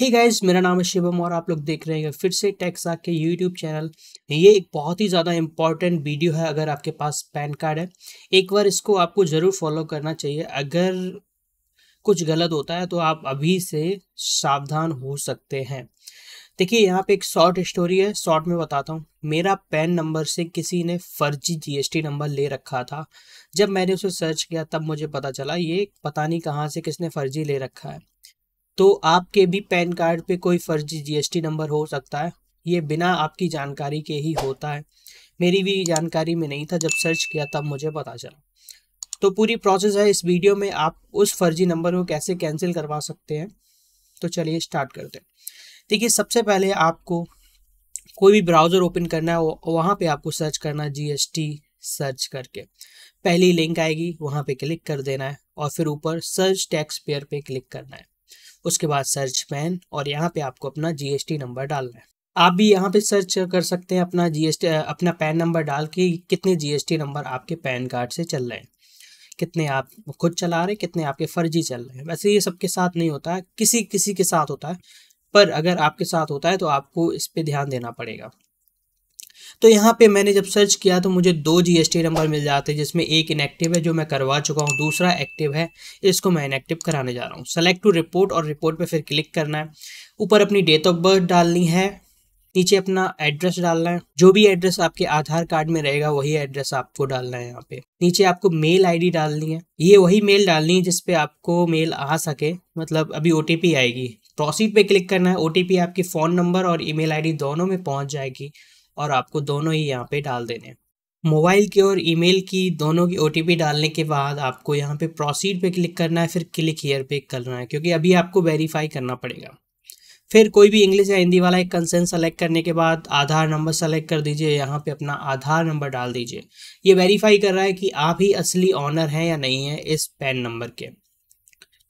हे hey मेरा नाम है शिवम और आप लोग देख रहे हैं फिर से टेक्सा के यूट्यूब चैनल ये एक बहुत ही ज़्यादा इंपॉर्टेंट वीडियो है अगर आपके पास पैन कार्ड है एक बार इसको आपको ज़रूर फॉलो करना चाहिए अगर कुछ गलत होता है तो आप अभी से सावधान हो सकते हैं देखिए यहाँ पे एक शॉर्ट स्टोरी है शॉर्ट में बताता हूँ मेरा पैन नंबर से किसी ने फर्जी जीएसटी नंबर ले रखा था जब मैंने उसे सर्च किया तब मुझे पता चला ये पता नहीं कहाँ से किसने फर्जी ले रखा है तो आपके भी पैन कार्ड पे कोई फर्जी जीएसटी नंबर हो सकता है ये बिना आपकी जानकारी के ही होता है मेरी भी जानकारी में नहीं था जब सर्च किया तब मुझे पता चला तो पूरी प्रोसेस है इस वीडियो में आप उस फर्जी नंबर को कैसे कैंसिल करवा सकते हैं तो चलिए स्टार्ट करते हैं देखिए सबसे पहले आपको कोई भी ब्राउज़र ओपन करना है वहाँ पे आपको सर्च करना है जीएसटी सर्च करके पहली लिंक आएगी वहाँ पे क्लिक कर देना है और फिर ऊपर सर्च टैक्स पेयर पे क्लिक करना है उसके बाद सर्च पैन और यहाँ पे आपको अपना जीएसटी नंबर डालना है आप भी यहाँ पे सर्च कर सकते हैं अपना जीएसटी अपना पैन नंबर डाल के कितने जीएसटी नंबर आपके पैन कार्ड से चल रहे हैं कितने आप खुद चला रहे हैं कितने आपके फर्जी चल रहे हैं वैसे ये सबके साथ नहीं होता है किसी किसी के साथ होता है पर अगर आपके साथ होता है तो आपको इस पर ध्यान देना पड़ेगा तो यहाँ पे मैंने जब सर्च किया तो मुझे दो जीएसटी नंबर मिल जाते हैं जिसमें एक इनएक्टिव है जो मैं करवा चुका हूँ दूसरा एक्टिव है इसको मैं इनएक्टिव कराने जा रहा हूँ सेलेक्ट टू रिपोर्ट और रिपोर्ट पर फिर क्लिक करना है ऊपर अपनी डेट ऑफ बर्थ डालनी है नीचे अपना एड्रेस डालना है जो भी एड्रेस आपके आधार कार्ड में रहेगा वही एड्रेस आपको डालना है यहाँ पे नीचे आपको मेल आईडी डालनी है ये वही मेल डालनी है जिसपे आपको मेल आ सके मतलब अभी ओ आएगी प्रोसीड पे क्लिक करना है ओ आपके फ़ोन नंबर और ईमेल आईडी दोनों में पहुँच जाएगी और आपको दोनों ही यहाँ पे डाल देने हैं मोबाइल की और ईमेल की दोनों की ओ डालने के बाद आपको यहाँ पे प्रोसीड पे क्लिक करना है फिर क्लिक हेयर पे करना है क्योंकि अभी आपको वेरीफाई करना पड़ेगा फिर कोई भी इंग्लिश या हिंदी वाला एक कंसेंट सेलेक्ट करने के बाद आधार नंबर सेलेक्ट कर दीजिए यहाँ पे अपना आधार नंबर डाल दीजिए ये वेरीफाई कर रहा है कि आप ही असली ऑनर हैं या नहीं है इस पैन नंबर के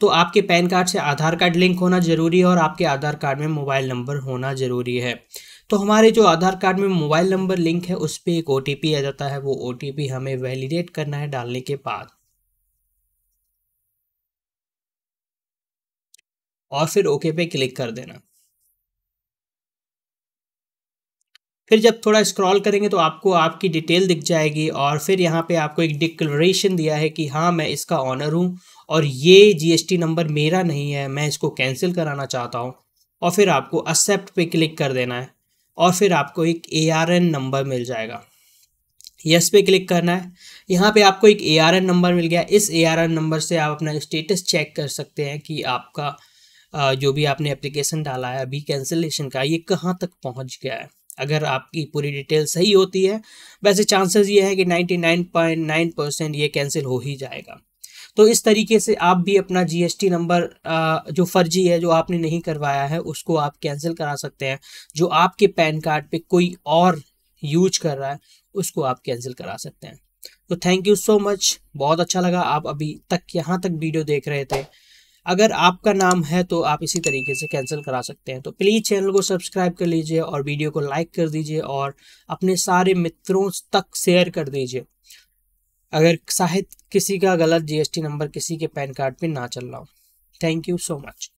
तो आपके पैन कार्ड से आधार कार्ड लिंक होना ज़रूरी है और आपके आधार कार्ड में मोबाइल नंबर होना ज़रूरी है तो हमारे जो आधार कार्ड में मोबाइल नंबर लिंक है उस पर एक ओ आ जाता है वो ओ हमें वैलिडेट करना है डालने के बाद और फिर ओके पे क्लिक कर देना फिर जब थोड़ा स्क्रॉल करेंगे तो आपको आपकी डिटेल दिख जाएगी और फिर यहाँ पे आपको एक डिक्लरेशन दिया है कि हाँ मैं इसका ऑनर हूँ और ये जीएसटी नंबर मेरा नहीं है मैं इसको कैंसिल कराना चाहता हूँ और फिर आपको एक्सेप्ट पे क्लिक कर देना है और फिर आपको एक ए आर एन नंबर मिल जाएगा यस पे क्लिक करना है यहाँ पे आपको एक ए आर एन नंबर मिल गया इस ए आर एन नंबर से आप अपना स्टेटस चेक कर सकते हैं कि आपका जो भी आपने एप्लीकेशन डाला है अभी कैंसिलेशन का ये कहाँ तक पहुँच गया है अगर आपकी पूरी डिटेल सही होती है वैसे चांसेस ये है कि 99.9 परसेंट ये कैंसिल हो ही जाएगा तो इस तरीके से आप भी अपना जीएसटी नंबर जो फर्जी है जो आपने नहीं करवाया है उसको आप कैंसिल करा सकते हैं जो आपके पैन कार्ड पे कोई और यूज कर रहा है उसको आप कैंसिल करा सकते हैं तो थैंक यू सो मच बहुत अच्छा लगा आप अभी तक यहाँ तक वीडियो देख रहे थे अगर आपका नाम है तो आप इसी तरीके से कैंसिल करा सकते हैं तो प्लीज़ चैनल को सब्सक्राइब कर लीजिए और वीडियो को लाइक कर दीजिए और अपने सारे मित्रों तक शेयर कर दीजिए अगर शायद किसी का गलत जीएसटी नंबर किसी के पैन कार्ड पे ना चल रहा हो थैंक यू सो मच